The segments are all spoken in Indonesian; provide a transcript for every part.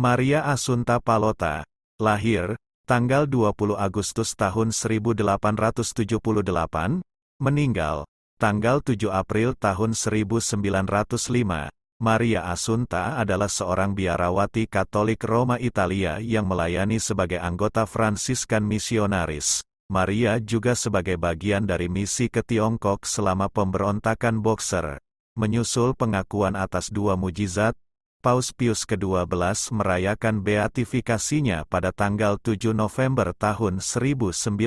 Maria Asunta Palota, lahir, tanggal 20 Agustus tahun 1878, meninggal, tanggal 7 April tahun 1905. Maria Asunta adalah seorang biarawati Katolik Roma Italia yang melayani sebagai anggota Fransiskan misionaris. Maria juga sebagai bagian dari misi ke Tiongkok selama pemberontakan Boxer. Menyusul pengakuan atas dua mujizat, Paus Pius ke-12 merayakan beatifikasinya pada tanggal 7 November tahun 1954.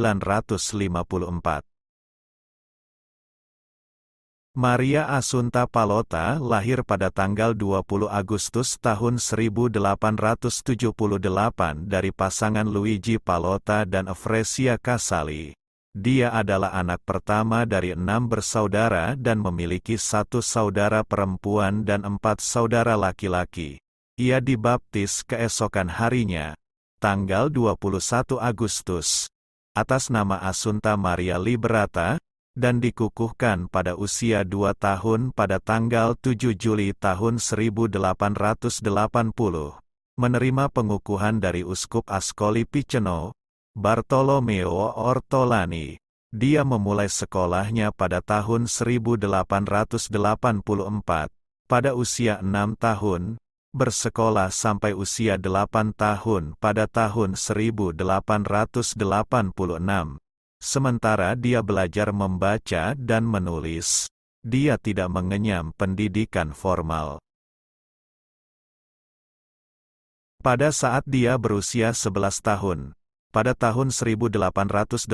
Maria Asunta Palota lahir pada tanggal 20 Agustus tahun 1878 dari pasangan Luigi Palota dan Efresia Casali. Dia adalah anak pertama dari enam bersaudara dan memiliki satu saudara perempuan dan empat saudara laki-laki. Ia dibaptis keesokan harinya, tanggal 21 Agustus, atas nama Asunta Maria Liberata, dan dikukuhkan pada usia dua tahun pada tanggal 7 Juli tahun 1880. Menerima pengukuhan dari Uskup Ascoli Piceno, Bartolomeo Ortolani. Dia memulai sekolahnya pada tahun 1884. Pada usia enam tahun, bersekolah sampai usia delapan tahun pada tahun 1886. Sementara dia belajar membaca dan menulis, dia tidak mengenyam pendidikan formal. Pada saat dia berusia 11 tahun, pada tahun 1889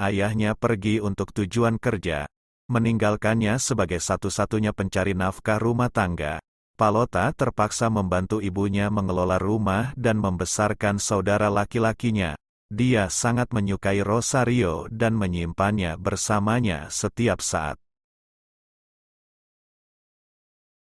ayahnya pergi untuk tujuan kerja, meninggalkannya sebagai satu-satunya pencari nafkah rumah tangga. Palota terpaksa membantu ibunya mengelola rumah dan membesarkan saudara laki-lakinya. Dia sangat menyukai Rosario dan menyimpannya bersamanya setiap saat.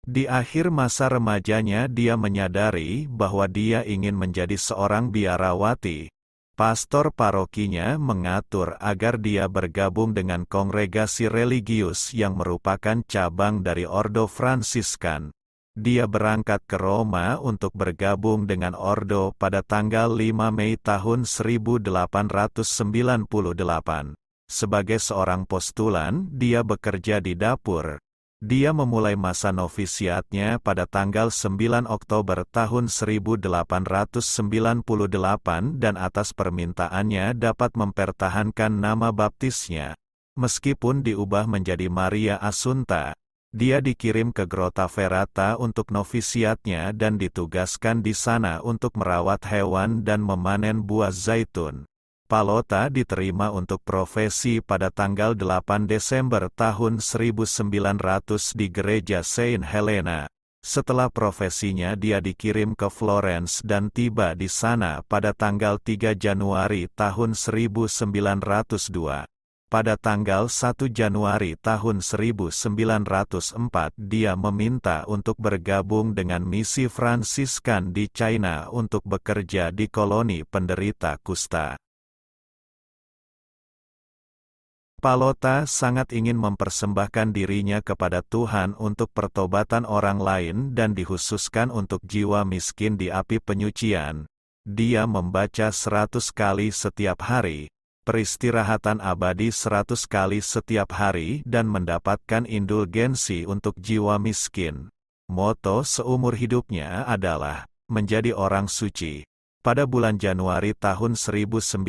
Di akhir masa remajanya dia menyadari bahwa dia ingin menjadi seorang biarawati, pastor parokinya mengatur agar dia bergabung dengan kongregasi religius yang merupakan cabang dari Ordo Fransiskan. Dia berangkat ke Roma untuk bergabung dengan Ordo pada tanggal 5 Mei tahun 1898. Sebagai seorang postulan, dia bekerja di dapur, dia memulai masa novisiatnya pada tanggal 9 Oktober tahun 1898 dan atas permintaannya dapat mempertahankan nama baptisnya. Meskipun diubah menjadi Maria Asunta, dia dikirim ke Grota Verata untuk novisiatnya dan ditugaskan di sana untuk merawat hewan dan memanen buah zaitun. Palota diterima untuk profesi pada tanggal 8 Desember tahun 1900 di gereja Saint Helena. Setelah profesinya dia dikirim ke Florence dan tiba di sana pada tanggal 3 Januari tahun 1902. Pada tanggal 1 Januari tahun 1904 dia meminta untuk bergabung dengan misi Fransiskan di China untuk bekerja di koloni penderita kusta. Palota sangat ingin mempersembahkan dirinya kepada Tuhan untuk pertobatan orang lain dan dihususkan untuk jiwa miskin di api penyucian. Dia membaca seratus kali setiap hari, peristirahatan abadi seratus kali setiap hari dan mendapatkan indulgensi untuk jiwa miskin. Moto seumur hidupnya adalah, menjadi orang suci. Pada bulan Januari tahun 1904,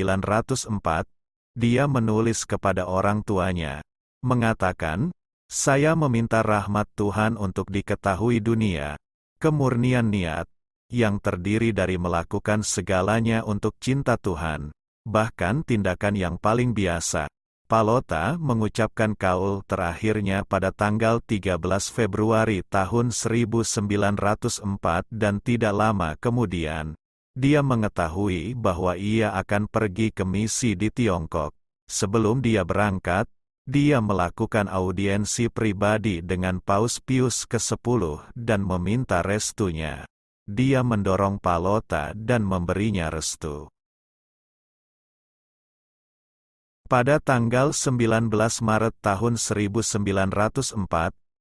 dia menulis kepada orang tuanya, mengatakan, Saya meminta rahmat Tuhan untuk diketahui dunia, kemurnian niat, yang terdiri dari melakukan segalanya untuk cinta Tuhan, bahkan tindakan yang paling biasa. Palota mengucapkan kaul terakhirnya pada tanggal 13 Februari tahun 1904 dan tidak lama kemudian, dia mengetahui bahwa ia akan pergi ke misi di Tiongkok. Sebelum dia berangkat, dia melakukan audiensi pribadi dengan Paus Pius ke-10 dan meminta restunya. Dia mendorong Palota dan memberinya restu. Pada tanggal 19 Maret tahun 1904,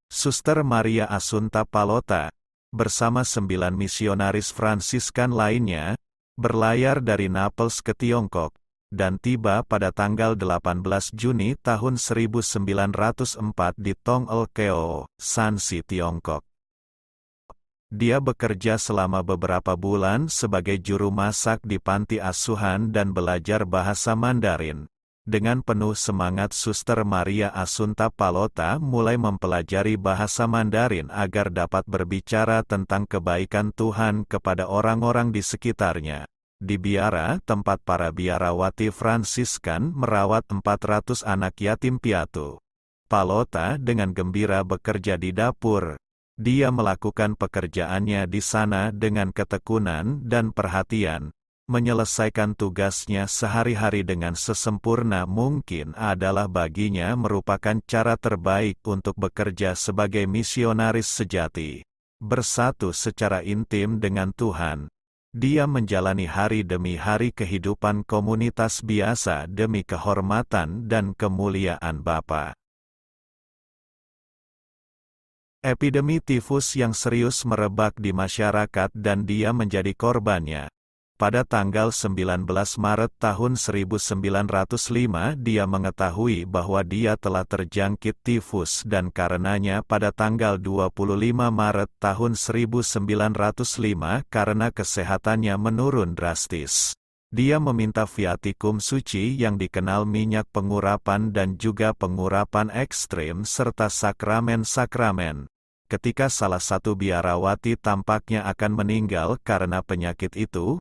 Suster Maria Asunta Palota, bersama sembilan misionaris Fransiskan lainnya, berlayar dari Naples ke Tiongkok, dan tiba pada tanggal 18 Juni tahun 1904 di Tong El Keo, Sansi, Tiongkok. Dia bekerja selama beberapa bulan sebagai juru masak di panti asuhan dan belajar bahasa Mandarin, dengan penuh semangat Suster Maria Asunta Palota mulai mempelajari bahasa Mandarin agar dapat berbicara tentang kebaikan Tuhan kepada orang-orang di sekitarnya. Di biara, tempat para biarawati Fransiskan merawat 400 anak yatim piatu. Palota dengan gembira bekerja di dapur. Dia melakukan pekerjaannya di sana dengan ketekunan dan perhatian, menyelesaikan tugasnya sehari-hari dengan sesempurna mungkin adalah baginya merupakan cara terbaik untuk bekerja sebagai misionaris sejati. Bersatu secara intim dengan Tuhan, dia menjalani hari demi hari kehidupan komunitas biasa demi kehormatan dan kemuliaan Bapa. Epidemi tifus yang serius merebak di masyarakat dan dia menjadi korbannya pada tanggal 19 Maret tahun 1905 dia mengetahui bahwa dia telah terjangkit tifus dan karenanya pada tanggal 25 Maret tahun 1905 karena kesehatannya menurun drastis. Dia meminta viatikum suci yang dikenal minyak pengurapan dan juga pengurapan ekstrim serta sakramen-sakramen ketika salah satu biarawati tampaknya akan meninggal karena penyakit itu,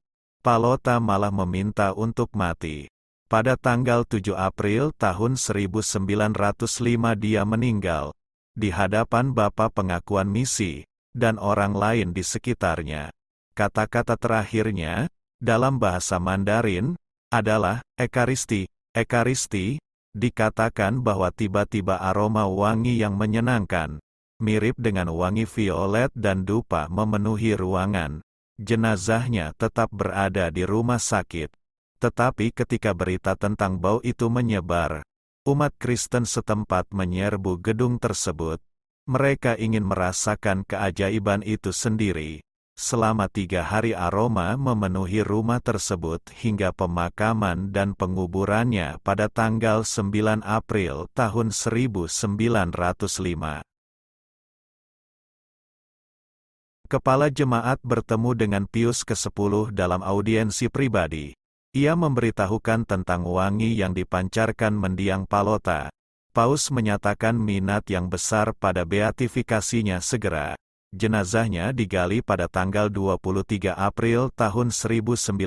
Palota malah meminta untuk mati. Pada tanggal 7 April tahun 1905 dia meninggal, di hadapan bapak pengakuan misi, dan orang lain di sekitarnya. Kata-kata terakhirnya, dalam bahasa Mandarin, adalah Ekaristi. Ekaristi, dikatakan bahwa tiba-tiba aroma wangi yang menyenangkan, mirip dengan wangi violet dan dupa memenuhi ruangan jenazahnya tetap berada di rumah sakit. Tetapi ketika berita tentang bau itu menyebar, umat Kristen setempat menyerbu gedung tersebut. Mereka ingin merasakan keajaiban itu sendiri. Selama tiga hari aroma memenuhi rumah tersebut hingga pemakaman dan penguburannya pada tanggal 9 April tahun 1905. Kepala jemaat bertemu dengan Pius ke-10 dalam audiensi pribadi. Ia memberitahukan tentang wangi yang dipancarkan mendiang Palota. Paus menyatakan minat yang besar pada beatifikasinya segera. Jenazahnya digali pada tanggal 23 April tahun 1913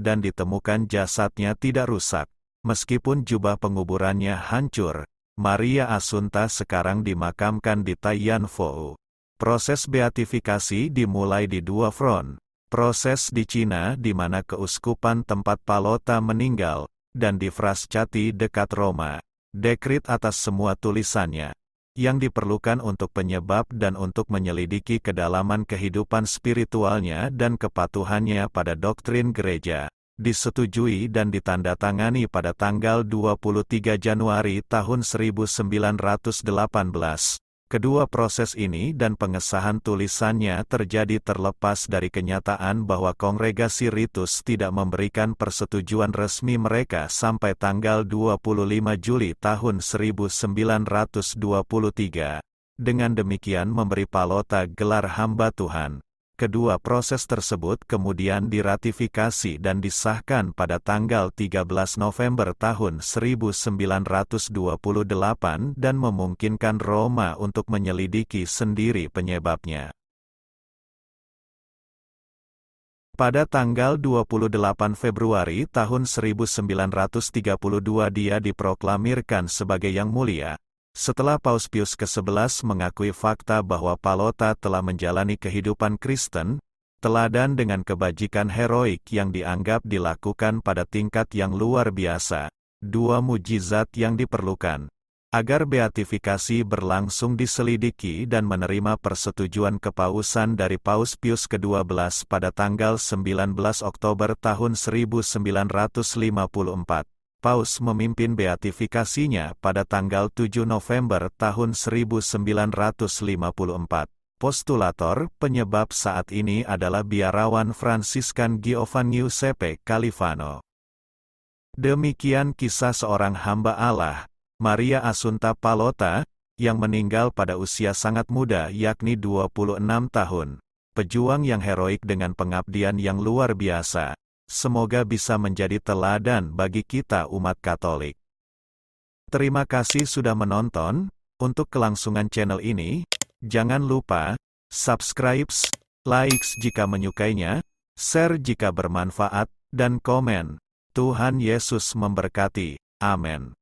dan ditemukan jasadnya tidak rusak. Meskipun jubah penguburannya hancur, Maria Asunta sekarang dimakamkan di Tayanfou. Proses beatifikasi dimulai di dua front. Proses di Cina di mana keuskupan tempat Palota meninggal, dan di Frascati dekat Roma. Dekrit atas semua tulisannya. Yang diperlukan untuk penyebab dan untuk menyelidiki kedalaman kehidupan spiritualnya dan kepatuhannya pada doktrin gereja. Disetujui dan ditandatangani pada tanggal 23 Januari tahun 1918. Kedua proses ini dan pengesahan tulisannya terjadi terlepas dari kenyataan bahwa kongregasi Ritus tidak memberikan persetujuan resmi mereka sampai tanggal 25 Juli tahun 1923. Dengan demikian memberi Palota gelar hamba Tuhan. Kedua proses tersebut kemudian diratifikasi dan disahkan pada tanggal 13 November tahun 1928 dan memungkinkan Roma untuk menyelidiki sendiri penyebabnya. Pada tanggal 28 Februari tahun 1932 dia diproklamirkan sebagai Yang Mulia, setelah Paus Pius ke-11 mengakui fakta bahwa Palota telah menjalani kehidupan Kristen, teladan dengan kebajikan heroik yang dianggap dilakukan pada tingkat yang luar biasa, dua mujizat yang diperlukan. Agar beatifikasi berlangsung diselidiki dan menerima persetujuan kepausan dari Paus Pius ke-12 pada tanggal 19 Oktober tahun 1954. Paus memimpin beatifikasinya pada tanggal 7 November tahun 1954. Postulator, penyebab saat ini adalah biarawan Fransiskan Giovanni Giuseppe Califano. Demikian kisah seorang hamba Allah, Maria Asunta Palota, yang meninggal pada usia sangat muda yakni 26 tahun. Pejuang yang heroik dengan pengabdian yang luar biasa semoga bisa menjadi teladan bagi kita umat Katolik. Terima kasih sudah menonton, untuk kelangsungan channel ini, jangan lupa, subscribe, likes jika menyukainya, share jika bermanfaat, dan komen. Tuhan Yesus memberkati. Amin.